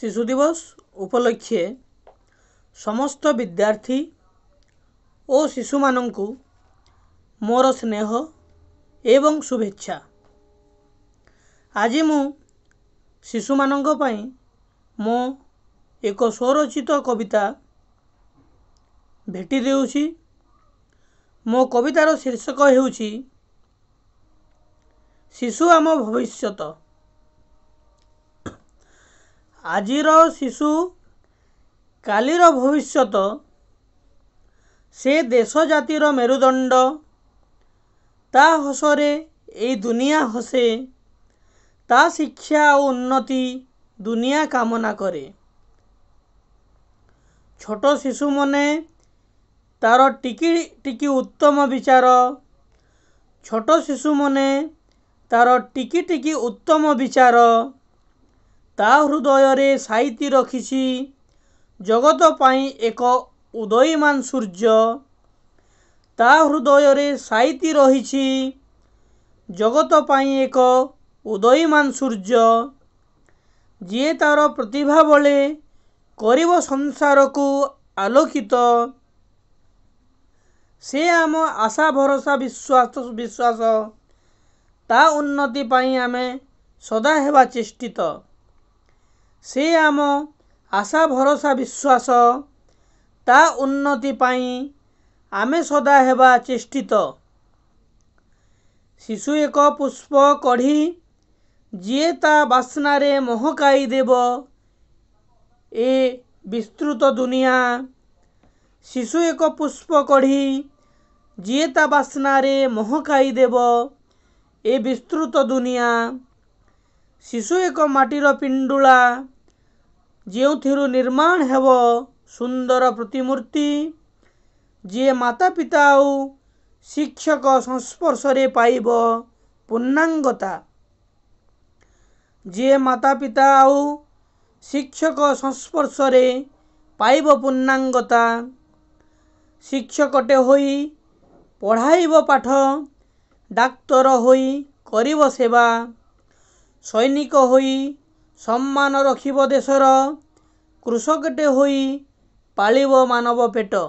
ଶିଶୁ ଦିବସ ଉପଲକ୍ଷେ ସମସ୍ତ ବିଦ୍ୟାର୍ଥୀ ଓ ଶିଶୁମାନଙ୍କୁ ମୋର ସ୍ନେହ ଏବଂ ଶୁଭେଚ୍ଛା ଆଜି ମୁଁ ଶିଶୁମାନଙ୍କ ପାଇଁ ମୋ ଏକ ସ୍ୱରଚିତ କବିତା ଭେଟି ଦେଉଛି ମୋ କବିତାର ଶୀର୍ଷକ ହେଉଛି ଶିଶୁ ଆମ ଭବିଷ୍ୟତ ଆଜିର ଶିଶୁ କାଲିର ଭବିଷ୍ୟତ ସେ ଦେଶ ଜାତିର ମେରୁଦଣ୍ଡ ତା ହସରେ ଏଇ ଦୁନିଆ ହସେ ତା ଶିକ୍ଷା ଓ ଉନ୍ନତି ଦୁନିଆ କାମନା କରେ ଛୋଟ ଶିଶୁମାନେ ତାର ଟିକି ଟିକି ଉତ୍ତମ ବିଚାର ଛୋଟ ଶିଶୁମାନେ ତାର ଟିକି ଟିକି ଉତ୍ତମ ବିଚାର ତା ହୃଦୟରେ ସାଇତି ରଖିଛି ଜଗତ ପାଇଁ ଏକ ଉଦୟମାନ ସୂର୍ଯ୍ୟ ତା ହୃଦୟରେ ସାଇତି ରହିଛି ଜଗତ ପାଇଁ ଏକ ଉଦୟମାନ ସୂର୍ଯ୍ୟ ଯିଏ ତା'ର ପ୍ରତିଭା ବଳେ କରିବ ସଂସାରକୁ ଆଲୋକିତ ସେ ଆମ ଆଶା ଭରସା ବିଶ୍ୱାସ ବିଶ୍ୱାସ ତା ଉନ୍ନତି ପାଇଁ ଆମେ ସଦା ହେବା ଚେଷ୍ଟିତ ସେ ଆମ ଆଶା ଭରସା ବିଶ୍ୱାସ ତା ଉନ୍ନତି ପାଇଁ ଆମେ ସଦା ହେବା ଚେଷ୍ଟିତ ଶିଶୁ ଏକ ପୁଷ୍ପ କଢ଼ି ଯିଏ ତା ବାସ୍ନାରେ ମହକାଇ ଦେବ ଏ ବିସ୍ତୃତ ଦୁନିଆ ଶିଶୁ ଏକ ପୁଷ୍ପ କଢ଼ି ଯିଏ ତା ବାସ୍ନାରେ ମହକାଇ ଦେବ ଏ ବିସ୍ତୃତ ଦୁନିଆ ଶିଶୁ ଏକ ମାଟିର ପିଣ୍ଡୁଳା ଯେଉଁଥିରୁ ନିର୍ମାଣ ହେବ ସୁନ୍ଦର ପ୍ରତିମୂର୍ତ୍ତି ଯିଏ ମାତା ପିତା ଆଉ ଶିକ୍ଷକ ସଂସ୍ପର୍ଶରେ ପାଇବ ପୂର୍ଣ୍ଣାଙ୍ଗତା ଯିଏ ମାତା ପିତା ଆଉ ଶିକ୍ଷକ ସଂସ୍ପର୍ଶରେ ପାଇବ ପୂର୍ଣ୍ଣାଙ୍ଗତା ଶିକ୍ଷକଟେ ହୋଇ ପଢ଼ାଇବ ପାଠ ଡାକ୍ତର ହୋଇ କରିବ ସେବା ସୈନିକ ହୋଇ ସମ୍ମାନ ରଖିବ ଦେଶର କୃଷକଟେ ହୋଇ ପାଳିବ ମାନବ ପେଟ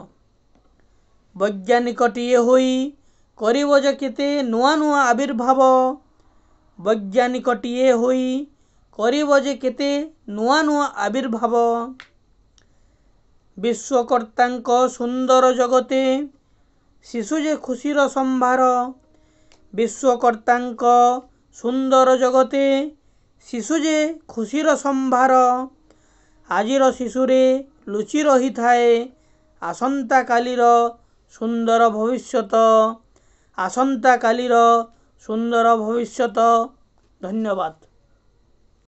ବୈଜ୍ଞାନିକଟିଏ ହୋଇ କରିବ ଯେ କେତେ ନୂଆ ନୂଆ ଆବିର୍ଭାବ ବୈଜ୍ଞାନିକଟିଏ ହୋଇ କରିବ ଯେ କେତେ ନୂଆ ନୂଆ ଆବିର୍ଭାବ ବିଶ୍ୱକର୍ତ୍ତାଙ୍କ ସୁନ୍ଦର ଜଗତେ ଶିଶୁ ଯେ ଖୁସିର ସମ୍ଭାର ବିଶ୍ୱକର୍ତ୍ତାଙ୍କ ସୁନ୍ଦର ଜଗତେ ଶିଶୁ ଯେ ଖୁସିର ସମ୍ଭାର ଆଜିର ଶିଶୁରେ ଲୁଚି ରହିଥାଏ ଆସନ୍ତାକାଲିର ସୁନ୍ଦର ଭବିଷ୍ୟତ ଆସନ୍ତାକାଲିର ସୁନ୍ଦର ଭବିଷ୍ୟତ ଧନ୍ୟବାଦ